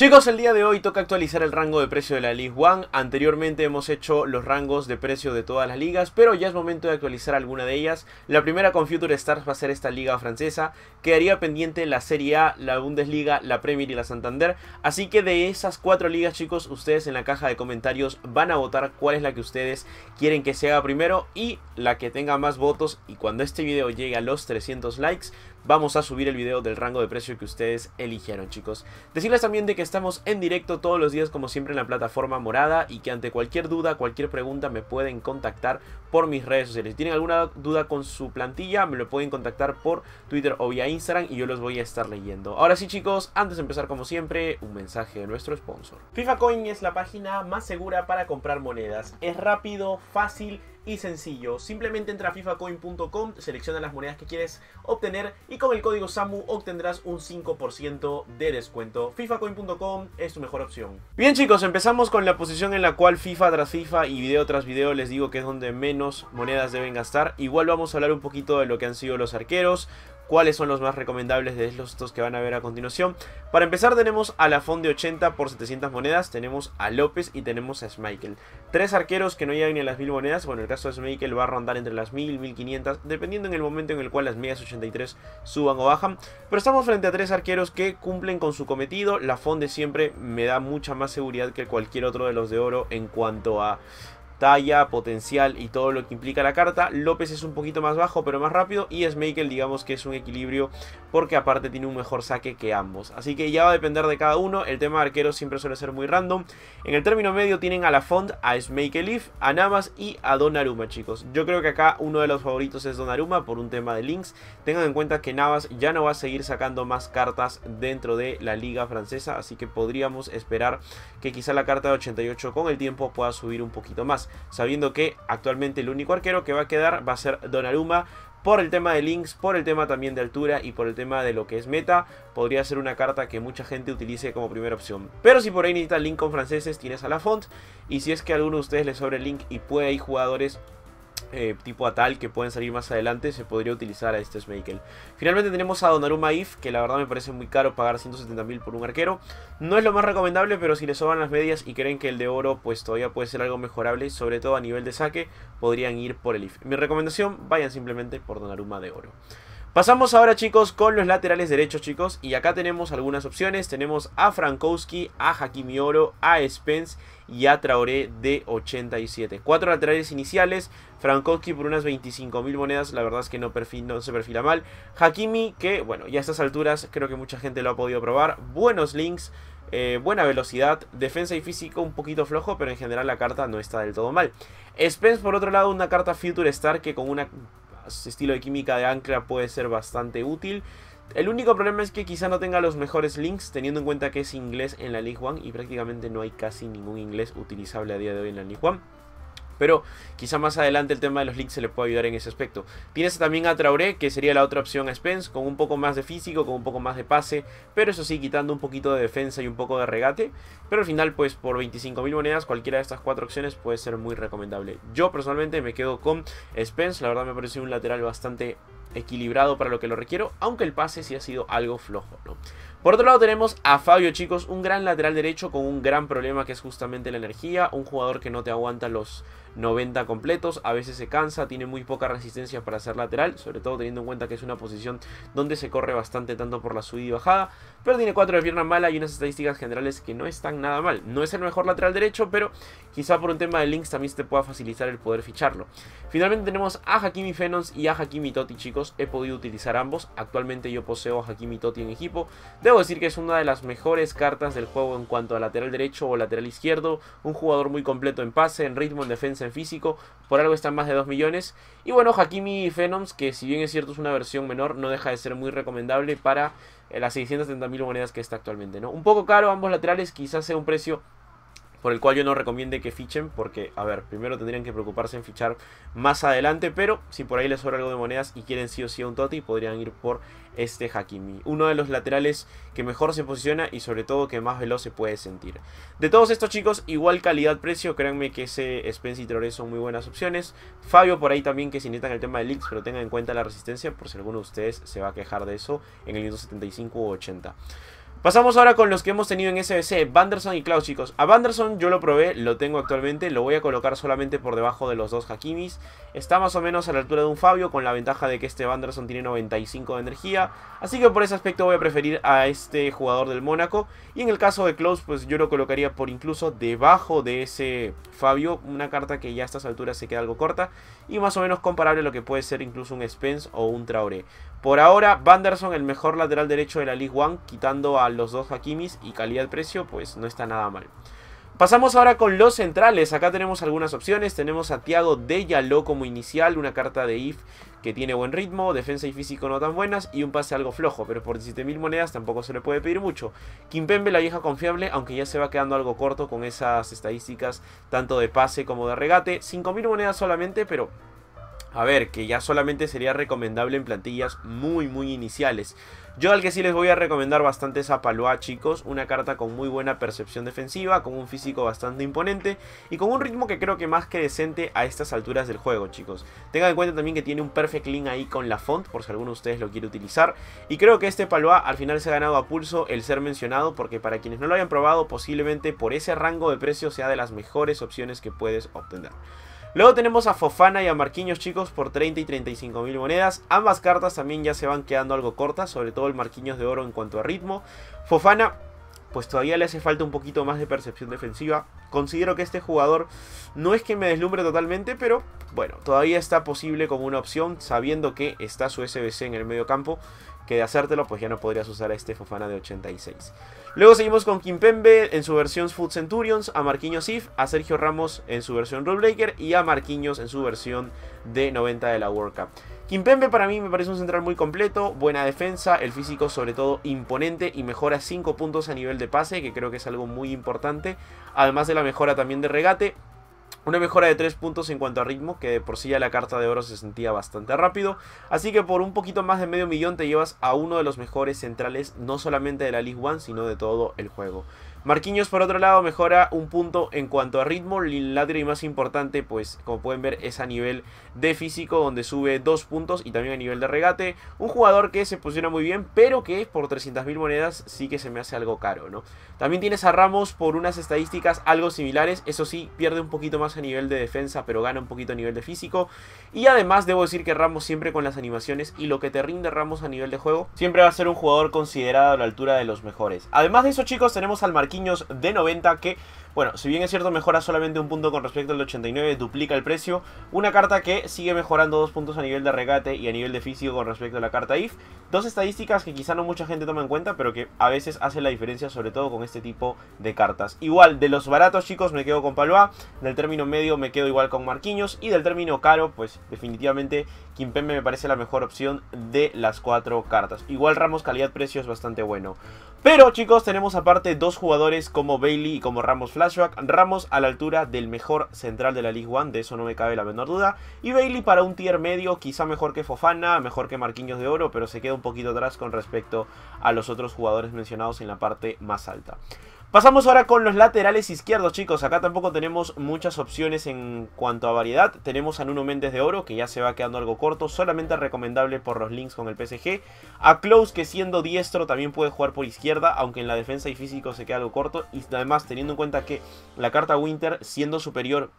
Chicos, el día de hoy toca actualizar el rango de precio de la League One. Anteriormente hemos hecho los rangos de precio de todas las ligas, pero ya es momento de actualizar alguna de ellas. La primera con Future Stars va a ser esta liga francesa. Quedaría pendiente la Serie A, la Bundesliga, la Premier y la Santander. Así que de esas cuatro ligas, chicos, ustedes en la caja de comentarios van a votar cuál es la que ustedes quieren que se haga primero y la que tenga más votos. Y cuando este video llegue a los 300 likes, vamos a subir el video del rango de precio que ustedes eligieron, chicos. Decirles también de que estamos en directo todos los días, como siempre, en la plataforma morada y que ante cualquier duda, cualquier pregunta, me pueden contactar por mis redes sociales. Si tienen alguna duda con su plantilla, me lo pueden contactar por Twitter o vía Instagram y yo los voy a estar leyendo. Ahora sí, chicos, antes de empezar, como siempre, un mensaje de nuestro sponsor. FIFA Coin es la página más segura para comprar monedas. Es rápido, fácil y sencillo. Simplemente entra a fifacoin.com, selecciona las monedas que quieres obtener y con el código SAMU obtendrás un 5% de descuento. fifacoin.com es tu mejor opción. Bien chicos, empezamos con la posición en la cual FIFA tras FIFA y video tras video les digo que es donde menos monedas deben gastar. Igual vamos a hablar un poquito de lo que han sido los arqueros, cuáles son los más recomendables de los dos que van a ver a continuación. Para empezar tenemos a Fond de 80 por 700 monedas, tenemos a López y tenemos a Schmeichel. Tres arqueros que no llegan ni a las 1000 monedas, bueno, el caso de Schmeichel va a rondar entre las 1000 1500, dependiendo en el momento en el cual las medias 83 suban o bajan. Pero estamos frente a tres arqueros que cumplen con su cometido, La de siempre me da mucha más seguridad que cualquier otro de los de oro en cuanto a talla, potencial y todo lo que implica la carta. López es un poquito más bajo pero más rápido y Smakel digamos que es un equilibrio porque aparte tiene un mejor saque que ambos. Así que ya va a depender de cada uno, el tema de siempre suele ser muy random. En el término medio tienen a la Font, a Smakelif, a Navas y a Donnarumma chicos. Yo creo que acá uno de los favoritos es Donaruma por un tema de links. Tengan en cuenta que Navas ya no va a seguir sacando más cartas dentro de la liga francesa, así que podríamos esperar que quizá la carta de 88 con el tiempo pueda subir un poquito más, sabiendo que actualmente el único arquero que va a quedar va a ser Donnarumma, por el tema de links, por el tema también de altura y por el tema de lo que es meta, podría ser una carta que mucha gente utilice como primera opción. Pero si por ahí necesitan link con franceses, tienes a la font. Y si es que a alguno de ustedes le sobre el link y puede ir jugadores eh, tipo tipo tal que pueden salir más adelante, se podría utilizar a este Smakel Finalmente tenemos a Donnarumma If, que la verdad me parece muy caro pagar 170.000 por un arquero. No es lo más recomendable, pero si les sobran las medias y creen que el de oro pues todavía puede ser algo mejorable, sobre todo a nivel de saque, podrían ir por el If. Mi recomendación, vayan simplemente por Donnarumma de oro. Pasamos ahora chicos con los laterales derechos chicos y acá tenemos algunas opciones, tenemos a Frankowski, a Hakimi Oro, a Spence y a Traoré de 87. Cuatro laterales iniciales, Frankowski por unas 25.000 monedas, la verdad es que no, perfil, no se perfila mal. Hakimi, que bueno, ya a estas alturas creo que mucha gente lo ha podido probar. Buenos links, eh, buena velocidad, defensa y físico un poquito flojo, pero en general la carta no está del todo mal. Spence, por otro lado, una carta Future Star que con un estilo de química de ancla puede ser bastante útil. El único problema es que quizá no tenga los mejores links, teniendo en cuenta que es inglés en la League One y prácticamente no hay casi ningún inglés utilizable a día de hoy en la League One. Pero quizá más adelante el tema de los links se le pueda ayudar en ese aspecto. Tienes también a Traoré, que sería la otra opción a Spence, con un poco más de físico, con un poco más de pase, pero eso sí, quitando un poquito de defensa y un poco de regate. Pero al final, pues por 25.000 monedas, cualquiera de estas cuatro opciones puede ser muy recomendable. Yo personalmente me quedo con Spence, la verdad me parece un lateral bastante equilibrado para lo que lo requiero, aunque el pase sí ha sido algo flojo, Por otro lado tenemos a Fabio, chicos, un gran lateral derecho con un gran problema que es justamente la energía, un jugador que no te aguanta los 90 completos, a veces se cansa, tiene muy poca resistencia para ser lateral, sobre todo teniendo en cuenta que es una posición donde se corre bastante tanto por la subida y bajada, pero tiene 4 de pierna mala y unas estadísticas generales que no están nada mal. No es el mejor lateral derecho, pero quizá por un tema de links también te pueda facilitar el poder ficharlo. Finalmente tenemos a Hakimi Fenons y a Hakimi Totti, chicos, he podido utilizar ambos. Actualmente yo poseo a Hakimi Totti en equipo. Debo decir que es una de las mejores cartas del juego en cuanto a lateral derecho o lateral izquierdo. Un jugador muy completo en pase, en ritmo, en defensa, en físico. Por algo están más de 2 millones. Y bueno, Hakimi Phenoms, que si bien es cierto es una versión menor, no deja de ser muy recomendable para eh, las mil monedas que está actualmente. ¿no? Un poco caro ambos laterales, quizás sea un precio por el cual yo no recomiendo que fichen, porque, a ver, primero tendrían que preocuparse en fichar más adelante, pero si por ahí les sobra algo de monedas y quieren sí o sí a un Toti, podrían ir por este Hakimi. Uno de los laterales que mejor se posiciona y sobre todo que más veloz se puede sentir. De todos estos chicos, igual calidad-precio, créanme que ese Spence y Traoré son muy buenas opciones. Fabio por ahí también que se en el tema de leaks, pero tengan en cuenta la resistencia por si alguno de ustedes se va a quejar de eso en el 175 o 80. Pasamos ahora con los que hemos tenido en SBC, Vanderson y Klaus, chicos. A Vanderson yo lo probé, lo tengo actualmente, lo voy a colocar solamente por debajo de los dos Hakimis. Está más o menos a la altura de un Fabio, con la ventaja de que este Vanderson tiene 95 de energía. Así que por ese aspecto voy a preferir a este jugador del Mónaco. Y en el caso de Klaus, pues yo lo colocaría por incluso debajo de ese Fabio. Una carta que ya a estas alturas se queda algo corta. Y más o menos comparable a lo que puede ser incluso un Spence o un Traoré. Por ahora, Vanderson, el mejor lateral derecho de la League One, quitando a los dos Hakimis y calidad-precio, pues no está nada mal. Pasamos ahora con los centrales. Acá tenemos algunas opciones. Tenemos a Thiago de Yaló como inicial, una carta de IF que tiene buen ritmo, defensa y físico no tan buenas y un pase algo flojo, pero por 17.000 monedas tampoco se le puede pedir mucho. Kimpembe la vieja confiable, aunque ya se va quedando algo corto con esas estadísticas tanto de pase como de regate. 5.000 monedas solamente, pero a ver, que ya solamente sería recomendable en plantillas muy, muy iniciales. Yo al que sí les voy a recomendar bastante es a Paloa, chicos. Una carta con muy buena percepción defensiva, con un físico bastante imponente y con un ritmo que creo que más que decente a estas alturas del juego, chicos. Tengan en cuenta también que tiene un perfect link ahí con la font, por si alguno de ustedes lo quiere utilizar. Y creo que este Paloa al final se ha ganado a pulso el ser mencionado, porque para quienes no lo hayan probado, posiblemente por ese rango de precio sea de las mejores opciones que puedes obtener. Luego tenemos a Fofana y a Marquinhos, chicos, por 30 y 35 mil monedas. Ambas cartas también ya se van quedando algo cortas, sobre todo el Marquinhos de Oro en cuanto a ritmo. Fofana pues todavía le hace falta un poquito más de percepción defensiva. Considero que este jugador no es que me deslumbre totalmente, pero bueno, todavía está posible como una opción, sabiendo que está su SBC en el medio campo, que de hacértelo pues ya no podrías usar a este Fofana de 86. Luego seguimos con Kimpembe en su versión Food Centurions, a Marquinhos If, a Sergio Ramos en su versión Rule Breaker y a Marquinhos en su versión de 90 de la World Cup. Kimpembe para mí me parece un central muy completo, buena defensa, el físico sobre todo imponente y mejora 5 puntos a nivel de pase, que creo que es algo muy importante, además de la mejora también de regate. Una mejora de 3 puntos en cuanto a ritmo, que por sí ya la carta de oro se sentía bastante rápido. Así que por un poquito más de medio millón te llevas a uno de los mejores centrales, no solamente de la League One, sino de todo el juego. Marquinhos, por otro lado, mejora un punto en cuanto a ritmo. y más importante, pues como pueden ver, es a nivel de físico, donde sube dos puntos y también a nivel de regate. Un jugador que se posiciona muy bien, pero que por 300.000 monedas sí que se me hace algo caro, ¿no? También tienes a Ramos por unas estadísticas algo similares. Eso sí, pierde un poquito más a nivel de defensa, pero gana un poquito a nivel de físico. Y además, debo decir que Ramos siempre con las animaciones y lo que te rinde Ramos a nivel de juego, siempre va a ser un jugador considerado a la altura de los mejores. Además de eso, chicos, tenemos al Marquinhos de 90 que bueno, si bien es cierto mejora solamente un punto con respecto al 89, duplica el precio. Una carta que sigue mejorando dos puntos a nivel de regate y a nivel de físico con respecto a la carta IF. Dos estadísticas que quizá no mucha gente toma en cuenta, pero que a veces hacen la diferencia sobre todo con este tipo de cartas. Igual, de los baratos chicos me quedo con En del término medio me quedo igual con Marquinhos y del término caro, pues definitivamente Kimpembe me parece la mejor opción de las cuatro cartas. Igual Ramos calidad-precio es bastante bueno. Pero chicos, tenemos aparte dos jugadores como Bailey y como Ramos Ramos a la altura del mejor central de la League One, de eso no me cabe la menor duda, y Bailey para un tier medio, quizá mejor que Fofana, mejor que Marquinhos de Oro, pero se queda un poquito atrás con respecto a los otros jugadores mencionados en la parte más alta. Pasamos ahora con los laterales izquierdos, chicos. Acá tampoco tenemos muchas opciones en cuanto a variedad. Tenemos a Nuno Méndez de Oro, que ya se va quedando algo corto. Solamente recomendable por los links con el PSG. A Close, que siendo diestro también puede jugar por izquierda, aunque en la defensa y físico se queda algo corto. Y además, teniendo en cuenta que la carta Winter, siendo superior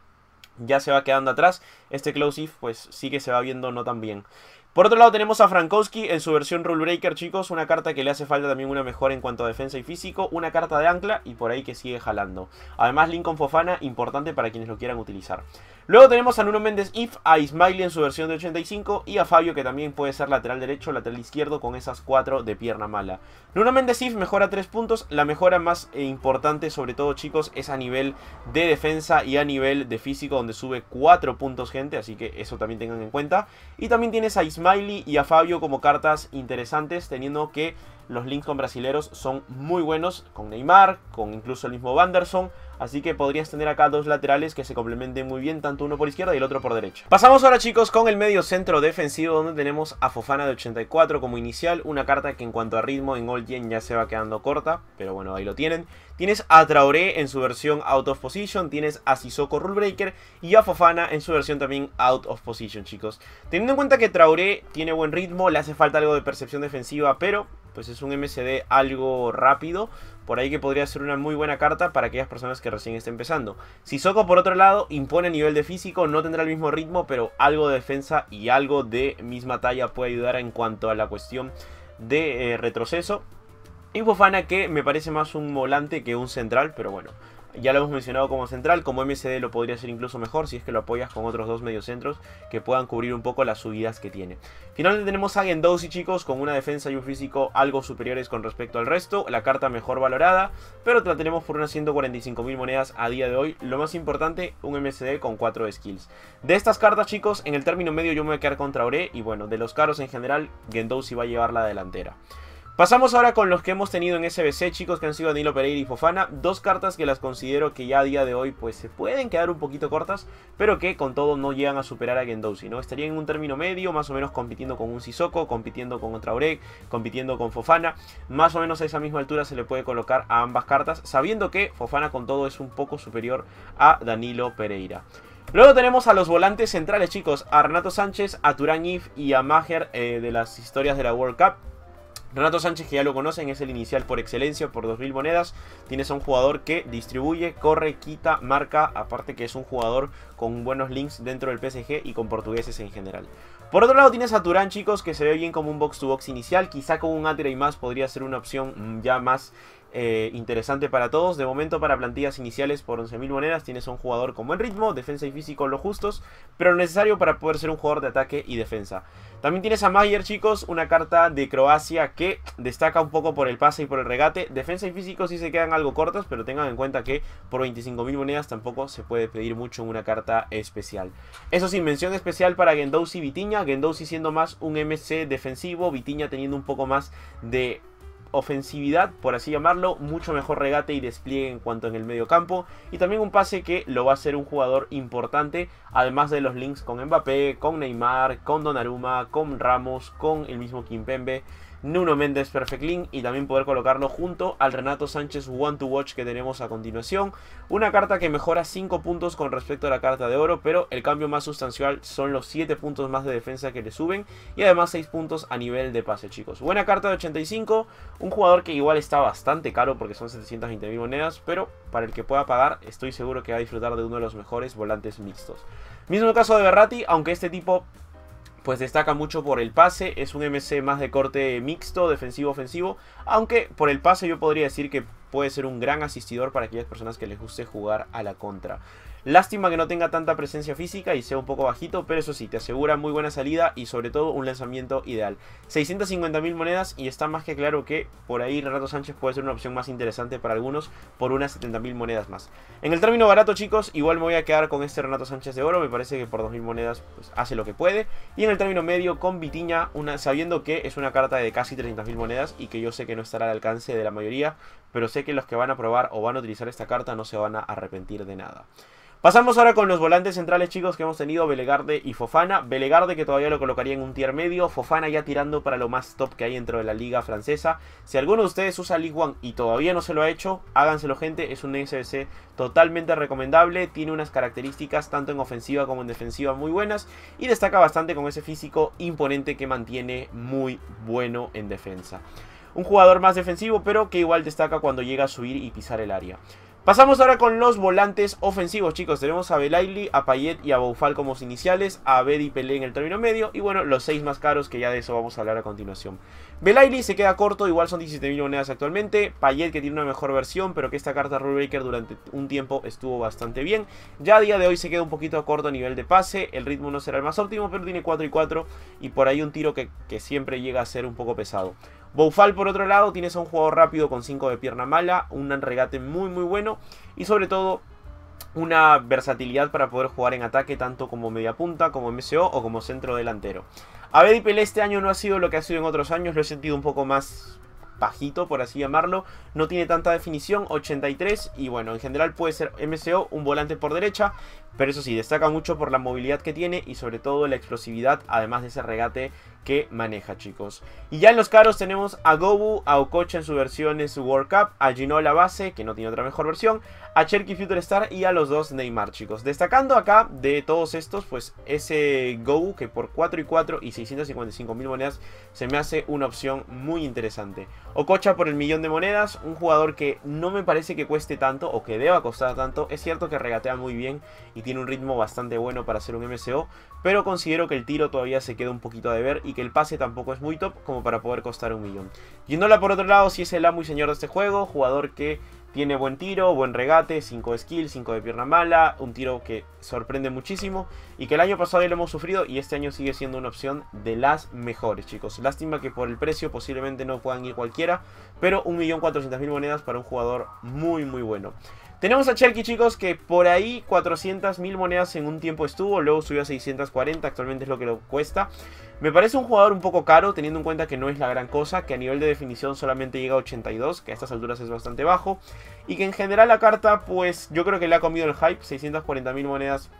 ya se va quedando atrás. Este If, pues sí que se va viendo no tan bien. Por otro lado tenemos a Frankowski en su versión Rule Breaker, chicos, una carta que le hace falta también una mejora en cuanto a defensa y físico, una carta de ancla y por ahí que sigue jalando. Además Lincoln Fofana, importante para quienes lo quieran utilizar. Luego tenemos a Nuno Méndez If, a Smiley en su versión de 85 y a Fabio que también puede ser lateral derecho, lateral izquierdo con esas 4 de pierna mala. Nuno Méndez If mejora 3 puntos, la mejora más eh, importante sobre todo chicos es a nivel de defensa y a nivel de físico donde sube 4 puntos gente, así que eso también tengan en cuenta. Y también tienes a Smiley y a Fabio como cartas interesantes teniendo que los links con brasileros son muy buenos, con Neymar, con incluso el mismo Vanderson Así que podrías tener acá dos laterales que se complementen muy bien, tanto uno por izquierda y el otro por derecha. Pasamos ahora chicos con el medio centro defensivo donde tenemos a Fofana de 84 como inicial, una carta que en cuanto a ritmo en All Gen ya se va quedando corta, pero bueno, ahí lo tienen. Tienes a Traoré en su versión out of position, tienes a Sisoko rule breaker y a Fofana en su versión también out of position, chicos. Teniendo en cuenta que Traoré tiene buen ritmo, le hace falta algo de percepción defensiva, pero pues es un MCD algo rápido, por ahí que podría ser una muy buena carta para aquellas personas que recién estén empezando. Si Sissoko, por otro lado, impone nivel de físico, no tendrá el mismo ritmo, pero algo de defensa y algo de misma talla puede ayudar en cuanto a la cuestión de eh, retroceso. Y que me parece más un volante que un central, pero bueno, ya lo hemos mencionado como central, como MCD lo podría ser incluso mejor si es que lo apoyas con otros dos mediocentros que puedan cubrir un poco las subidas que tiene. Finalmente tenemos a Gendouzi chicos, con una defensa y un físico algo superiores con respecto al resto, la carta mejor valorada, pero la tenemos por unas 145.000 monedas a día de hoy. Lo más importante, un MSD con 4 skills. De estas cartas chicos, en el término medio yo me voy a quedar contra oré y bueno, de los caros en general, Gendouzi va a llevar la delantera. Pasamos ahora con los que hemos tenido en SBC, chicos, que han sido Danilo Pereira y Fofana. Dos cartas que las considero que ya a día de hoy pues se pueden quedar un poquito cortas, pero que con todo no llegan a superar a Gendouzi, ¿no? Estarían en un término medio, más o menos compitiendo con un Sisoko compitiendo con Oreg, compitiendo con Fofana. Más o menos a esa misma altura se le puede colocar a ambas cartas, sabiendo que Fofana con todo es un poco superior a Danilo Pereira. Luego tenemos a los volantes centrales, chicos, a Renato Sánchez, a Turán y a Maher eh, de las historias de la World Cup. Renato Sánchez, que ya lo conocen, es el inicial por excelencia, por 2.000 monedas. Tienes a un jugador que distribuye, corre, quita, marca, aparte que es un jugador con buenos links dentro del PSG y con portugueses en general. Por otro lado tienes a Turán, chicos, que se ve bien como un box-to-box inicial. Quizá con un Atera y más podría ser una opción mm, ya más eh, interesante para todos. De momento, para plantillas iniciales por 11.000 monedas, tienes a un jugador con buen ritmo, defensa y físico lo justos, pero necesario para poder ser un jugador de ataque y defensa. También tienes a Mayer, chicos, una carta de Croacia que destaca un poco por el pase y por el regate. Defensa y físico sí se quedan algo cortos, pero tengan en cuenta que por 25.000 monedas tampoco se puede pedir mucho en una carta especial. Eso sin mención especial para Gendouzi y Vitiña. Gendouzi siendo más un MC defensivo, Vitiña teniendo un poco más de ofensividad, por así llamarlo, mucho mejor regate y despliegue en cuanto en el medio campo. Y también un pase que lo va a ser un jugador importante, además de los links con Mbappé, con Neymar, con Donnarumma, con Ramos, con el mismo Kimpembe. Nuno Méndez Perfect Link y también poder colocarlo junto al Renato Sánchez One to Watch que tenemos a continuación. Una carta que mejora 5 puntos con respecto a la carta de oro, pero el cambio más sustancial son los 7 puntos más de defensa que le suben y además 6 puntos a nivel de pase, chicos. Buena carta de 85, un jugador que igual está bastante caro porque son 720 mil monedas, pero para el que pueda pagar estoy seguro que va a disfrutar de uno de los mejores volantes mixtos. Mismo caso de Berratti, aunque este tipo pues destaca mucho por el pase, es un MC más de corte mixto, defensivo-ofensivo, aunque por el pase yo podría decir que puede ser un gran asistidor para aquellas personas que les guste jugar a la contra. Lástima que no tenga tanta presencia física y sea un poco bajito, pero eso sí, te asegura muy buena salida y sobre todo un lanzamiento ideal. 650.000 monedas y está más que claro que por ahí Renato Sánchez puede ser una opción más interesante para algunos por unas 70.000 monedas más. En el término barato, chicos, igual me voy a quedar con este Renato Sánchez de oro, me parece que por 2.000 monedas pues, hace lo que puede. Y en el término medio, con Vitiña, sabiendo que es una carta de casi 300.000 monedas y que yo sé que no estará al alcance de la mayoría, pero sé que los que van a probar o van a utilizar esta carta no se van a arrepentir de nada. Pasamos ahora con los volantes centrales, chicos, que hemos tenido Belegarde y Fofana. Belegarde que todavía lo colocaría en un tier medio. Fofana ya tirando para lo más top que hay dentro de la liga francesa. Si alguno de ustedes usa League One y todavía no se lo ha hecho, háganselo, gente. Es un SBC totalmente recomendable. Tiene unas características tanto en ofensiva como en defensiva muy buenas. Y destaca bastante con ese físico imponente que mantiene muy bueno en defensa. Un jugador más defensivo, pero que igual destaca cuando llega a subir y pisar el área. Pasamos ahora con los volantes ofensivos, chicos. Tenemos a Belaili, a Payet y a Boufal como iniciales, a Bedi Pelé en el término medio, y bueno, los seis más caros, que ya de eso vamos a hablar a continuación. Belaili se queda corto, igual son 17.000 monedas actualmente. Payet, que tiene una mejor versión, pero que esta carta Breaker durante un tiempo estuvo bastante bien. Ya a día de hoy se queda un poquito corto a nivel de pase, el ritmo no será el más óptimo, pero tiene 4 y 4, y por ahí un tiro que siempre llega a ser un poco pesado. Boufal, por otro lado, tienes un jugador rápido con 5 de pierna mala, un regate muy muy bueno y sobre todo una versatilidad para poder jugar en ataque tanto como media punta, como MCO o como centro delantero. Abedi Pelé este año no ha sido lo que ha sido en otros años, lo he sentido un poco más bajito por así llamarlo. No tiene tanta definición, 83. Y bueno, en general puede ser MCO, un volante por derecha. Pero eso sí, destaca mucho por la movilidad que tiene y sobre todo la explosividad, además de ese regate que maneja, chicos. Y ya en los caros tenemos a Gobu, a Okocha en su versión en su World Cup, a Ginola base, que no tiene otra mejor versión, a Cherky Future Star y a los dos Neymar, chicos. Destacando acá de todos estos, pues ese Gobu que por 4 y 4 y 655 mil monedas se me hace una opción muy interesante. Okocha por el millón de monedas, un jugador que no me parece que cueste tanto o que deba costar tanto. Es cierto que regatea muy bien y tiene un ritmo bastante bueno para hacer un MCO, pero considero que el tiro todavía se queda un poquito a deber y que el pase tampoco es muy top como para poder costar un millón. yéndola por otro lado si es el amo y señor de este juego, jugador que tiene buen tiro, buen regate, 5 de skill, 5 de pierna mala, un tiro que sorprende muchísimo y que el año pasado ya lo hemos sufrido y este año sigue siendo una opción de las mejores, chicos. Lástima que por el precio posiblemente no puedan ir cualquiera, pero 1.400.000 monedas para un jugador muy muy bueno. Tenemos a Chelky, chicos, que por ahí 400.000 monedas en un tiempo estuvo, luego subió a 640, actualmente es lo que lo cuesta. Me parece un jugador un poco caro, teniendo en cuenta que no es la gran cosa, que a nivel de definición solamente llega a 82, que a estas alturas es bastante bajo, y que en general la carta, pues yo creo que le ha comido el hype, 640.000 monedas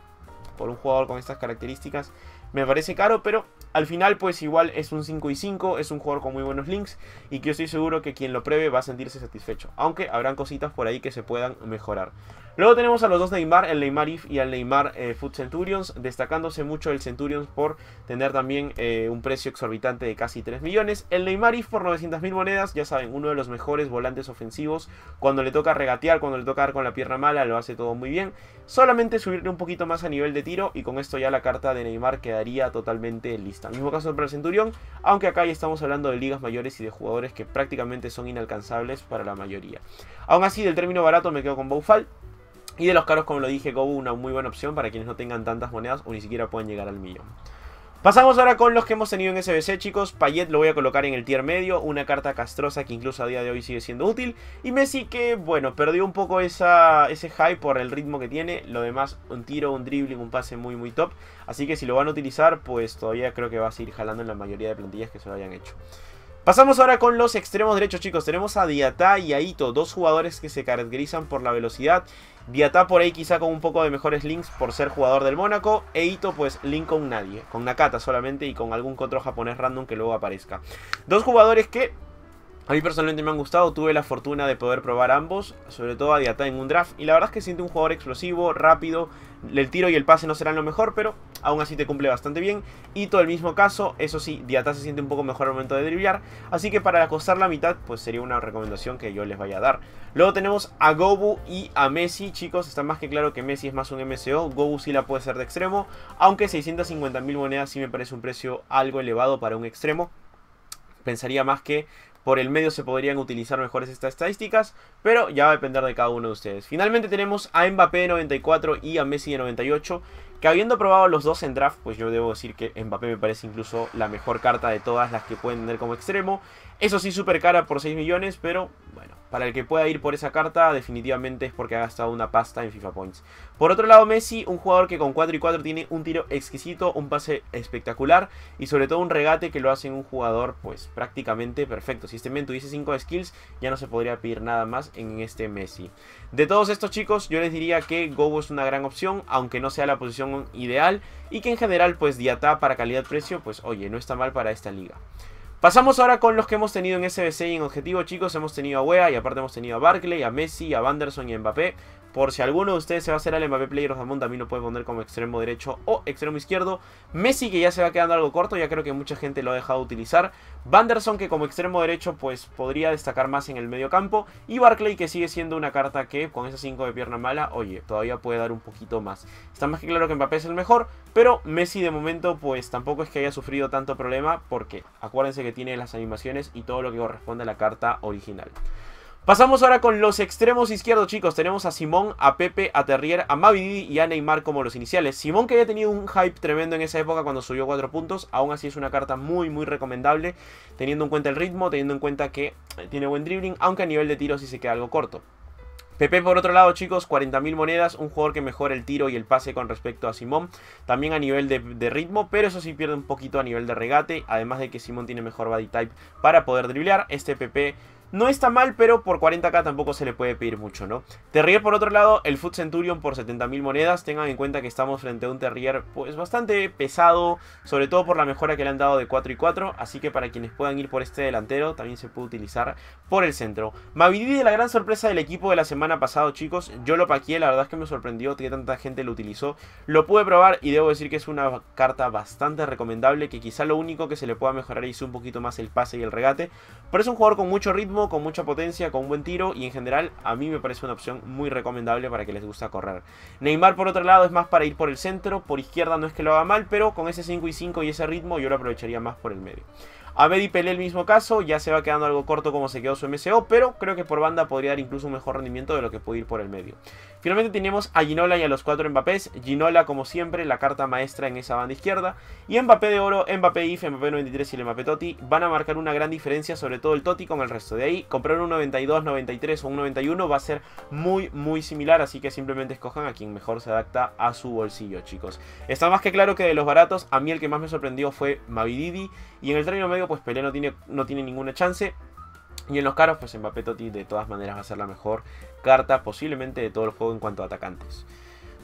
por un jugador con estas características, me parece caro, pero al final, pues igual es un 5 y 5, es un jugador con muy buenos links y que yo estoy seguro que quien lo pruebe va a sentirse satisfecho. Aunque habrán cositas por ahí que se puedan mejorar. Luego tenemos a los dos Neymar, el Neymar IF y el Neymar eh, Foot Food Centurions, destacándose mucho el Centurions por tener también eh, un precio exorbitante de casi 3 millones. El Neymar IF por 900.000 monedas, ya saben, uno de los mejores volantes ofensivos. Cuando le toca regatear, cuando le toca dar con la pierna mala, lo hace todo muy bien. Solamente subirle un poquito más a nivel de tiro y con esto ya la carta de Neymar quedaría totalmente lista. Mismo caso para el Centurión, aunque acá ya estamos hablando de ligas mayores y de jugadores que prácticamente son inalcanzables para la mayoría. Aún así, del término barato me quedo con Boufal. Y de los caros, como lo dije, Gobu, una muy buena opción para quienes no tengan tantas monedas o ni siquiera pueden llegar al millón. Pasamos ahora con los que hemos tenido en SBC, chicos. Payet lo voy a colocar en el tier medio, una carta castrosa que incluso a día de hoy sigue siendo útil. Y Messi que, bueno, perdió un poco esa, ese hype por el ritmo que tiene. Lo demás, un tiro, un dribbling, un pase muy, muy top. Así que si lo van a utilizar, pues todavía creo que va a seguir jalando en la mayoría de plantillas que se lo hayan hecho. Pasamos ahora con los extremos derechos, chicos. Tenemos a Diatá y a dos jugadores que se caracterizan por la velocidad Diatá por ahí quizá con un poco de mejores links por ser jugador del Mónaco. E Ito pues link con nadie, con Nakata solamente y con algún otro japonés random que luego aparezca. Dos jugadores que a mí personalmente me han gustado, tuve la fortuna de poder probar ambos, sobre todo a Diatá en un draft, y la verdad es que siente un jugador explosivo, rápido, el tiro y el pase no serán lo mejor, pero aún así te cumple bastante bien. Y todo el mismo caso, eso sí, Diatá se siente un poco mejor al momento de driblar, así que para acostar la mitad, pues sería una recomendación que yo les vaya a dar. Luego tenemos a Gobu y a Messi, chicos, está más que claro que Messi es más un MCO, Gobu sí la puede ser de extremo, aunque 650.000 monedas sí me parece un precio algo elevado para un extremo, pensaría más que por el medio se podrían utilizar mejores estas estadísticas, pero ya va a depender de cada uno de ustedes. Finalmente tenemos a Mbappé 94 y a Messi de 98, que habiendo probado los dos en draft, pues yo debo decir que Mbappé me parece incluso la mejor carta de todas las que pueden tener como extremo. Eso sí, súper cara por 6 millones, pero bueno, para el que pueda ir por esa carta, definitivamente es porque ha gastado una pasta en FIFA Points. Por otro lado, Messi, un jugador que con 4 y 4 tiene un tiro exquisito, un pase espectacular y sobre todo un regate que lo hace un jugador pues prácticamente perfecto. Si este men tuviese 5 skills, ya no se podría pedir nada más en este Messi. De todos estos chicos, yo les diría que Gobo es una gran opción, aunque no sea la posición ideal y que en general pues Diata para calidad-precio, pues oye, no está mal para esta liga. Pasamos ahora con los que hemos tenido en SBC y en objetivo, chicos. Hemos tenido a Wea y aparte hemos tenido a Barkley, a Messi, a Anderson y a Mbappé. Por si alguno de ustedes se va a hacer al Mbappé Player of the Month, también lo puede poner como extremo derecho o extremo izquierdo. Messi, que ya se va quedando algo corto, ya creo que mucha gente lo ha dejado utilizar. Vanderson, que como extremo derecho, pues podría destacar más en el medio campo. Y Barclay, que sigue siendo una carta que con esa 5 de pierna mala, oye, todavía puede dar un poquito más. Está más que claro que Mbappé es el mejor, pero Messi de momento, pues tampoco es que haya sufrido tanto problema, porque acuérdense que tiene las animaciones y todo lo que corresponde a la carta original. Pasamos ahora con los extremos izquierdos, chicos. Tenemos a Simón, a Pepe, a Terrier, a Mavidi y a Neymar como los iniciales. Simón que había tenido un hype tremendo en esa época cuando subió 4 puntos. Aún así es una carta muy, muy recomendable, teniendo en cuenta el ritmo, teniendo en cuenta que eh, tiene buen dribbling, aunque a nivel de tiro sí se queda algo corto. Pepe por otro lado chicos, 40.000 monedas, un jugador que mejora el tiro y el pase con respecto a Simón, también a nivel de, ritmo, pero eso sí pierde un poquito a nivel de regate, además de que Simón tiene mejor body type para poder driblear, este Pepe no está mal, pero por 40k tampoco se le puede pedir mucho, ¿no? Terrier, por otro lado, el Food Centurion por 70.000 monedas. Tengan en cuenta que estamos frente a un Terrier, pues, bastante pesado, sobre todo por la mejora que le han dado de 4 y 4. Así que para quienes puedan ir por este delantero, también se puede utilizar por el centro. Mavidi de la gran sorpresa del equipo de la semana pasado, chicos. Yo lo paqué, la verdad es que me sorprendió que tanta gente lo utilizó. Lo pude probar y debo decir que es una carta bastante recomendable, que quizá lo único que se le pueda mejorar es un poquito más el pase y el regate. Pero es un jugador con mucho ritmo con mucha potencia, con buen tiro y en general a mí me parece una opción muy recomendable para que les gusta correr. Neymar por otro lado es más para ir por el centro, por izquierda no es que lo haga mal, pero con ese 5 y 5 y ese ritmo yo lo aprovecharía más por el medio. A Medi Pelé el mismo caso, ya se va quedando algo corto como se quedó su MSO, pero creo que por banda podría dar incluso un mejor rendimiento de lo que puede ir por el medio. Finalmente tenemos a Ginola y a los cuatro Mbappés. Ginola, como siempre, la carta maestra en esa banda izquierda. Y Mbappé de oro, Mbappé IF, Mbappé 93 y el Mbappé Totti van a marcar una gran diferencia, sobre todo el toti con el resto. De ahí, comprar un 92, 93 o un 91 va a ser muy, muy similar, así que simplemente escojan a quien mejor se adapta a su bolsillo, chicos. Está más que claro que de los baratos, a mí el que más me sorprendió fue Mavididi y en el término medio pues Pelé no tiene, no tiene ninguna chance. Y en los caros, pues Mbappé Totti de todas maneras va a ser la mejor carta posiblemente de todo el juego en cuanto a atacantes.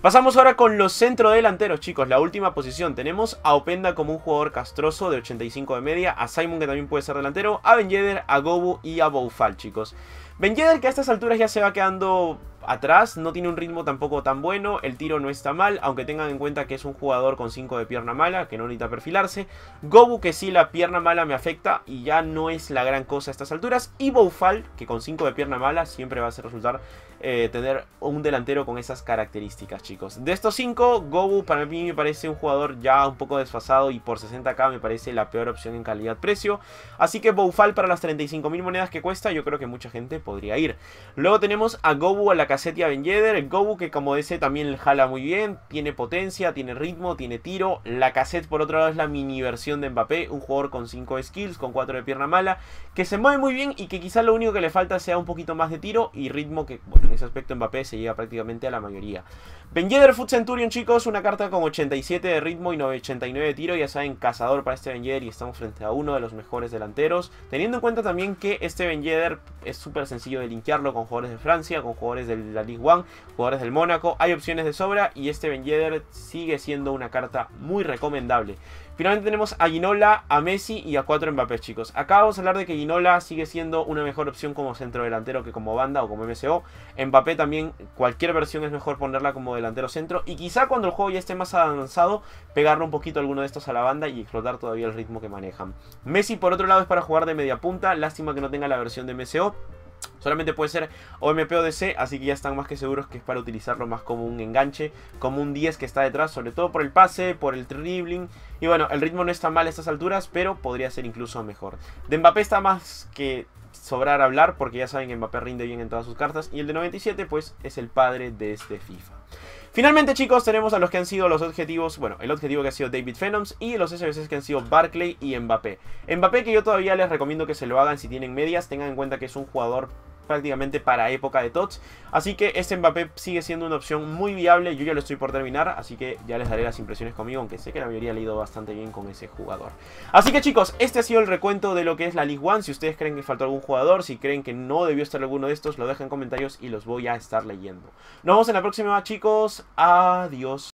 Pasamos ahora con los centrodelanteros, chicos. La última posición. Tenemos a Openda como un jugador castroso de 85 de media. A Simon, que también puede ser delantero. A Ben Yedder, a Gobu y a Boufal, chicos. Ben que a estas alturas ya se va quedando atrás, no tiene un ritmo tampoco tan bueno, el tiro no está mal, aunque tengan en cuenta que es un jugador con 5 de pierna mala, que no necesita perfilarse. Gobu que sí la pierna mala me afecta y ya no es la gran cosa a estas alturas. Y Boufal, que con 5 de pierna mala siempre va a ser resultar eh, tener un delantero con esas características, chicos. De estos 5, Gobu para mí me parece un jugador ya un poco desfasado y por 60k me parece la peor opción en calidad-precio. Así que Boufal para las 35.000 monedas que cuesta, yo creo que mucha gente podría ir. Luego tenemos a Gobu, a la cassette y a Ben Yedder. Gobu que como dice también jala muy bien, tiene potencia, tiene ritmo, tiene tiro. La cassette por otro lado es la mini versión de Mbappé, un jugador con 5 skills, con 4 de pierna mala, que se mueve muy bien y que quizás lo único que le falta sea un poquito más de tiro y ritmo que... En ese aspecto Mbappé se lleva prácticamente a la mayoría. Ben Food Foot Centurion, chicos, una carta con 87 de ritmo y 89 de tiro, ya saben, cazador para este Ben y estamos frente a uno de los mejores delanteros, teniendo en cuenta también que este Ben es súper sencillo de linkearlo con jugadores de Francia, con jugadores de la Ligue 1, jugadores del Mónaco, hay opciones de sobra y este Ben sigue siendo una carta muy recomendable. Finalmente tenemos a Ginola, a Messi y a 4 Mbappé, chicos. Acá vamos a hablar de que Ginola sigue siendo una mejor opción como centro delantero que como banda o como MCO. Mbappé también, cualquier versión es mejor ponerla como delantero centro. Y quizá cuando el juego ya esté más avanzado, pegarle un poquito a alguno de estos a la banda y explotar todavía el ritmo que manejan. Messi, por otro lado, es para jugar de media punta. Lástima que no tenga la versión de MCO. Solamente puede ser OMP o DC, así que ya están más que seguros que es para utilizarlo más como un enganche, como un 10 que está detrás, sobre todo por el pase, por el dribbling. Y bueno, el ritmo no está mal a estas alturas, pero podría ser incluso mejor. De Mbappé está más que sobrar hablar, porque ya saben que Mbappé rinde bien en todas sus cartas. Y el de 97, pues, es el padre de este FIFA. Finalmente, chicos, tenemos a los que han sido los objetivos, bueno, el objetivo que ha sido David Phenoms y los SBCs que han sido Barclay y Mbappé. Mbappé que yo todavía les recomiendo que se lo hagan si tienen medias, tengan en cuenta que es un jugador prácticamente para época de TOTS. Así que este Mbappé sigue siendo una opción muy viable. Yo ya lo estoy por terminar, así que ya les daré las impresiones conmigo, aunque sé que la mayoría ha leído bastante bien con ese jugador. Así que chicos, este ha sido el recuento de lo que es la League One. Si ustedes creen que faltó algún jugador, si creen que no debió estar alguno de estos, lo dejan en comentarios y los voy a estar leyendo. Nos vemos en la próxima, chicos. Adiós.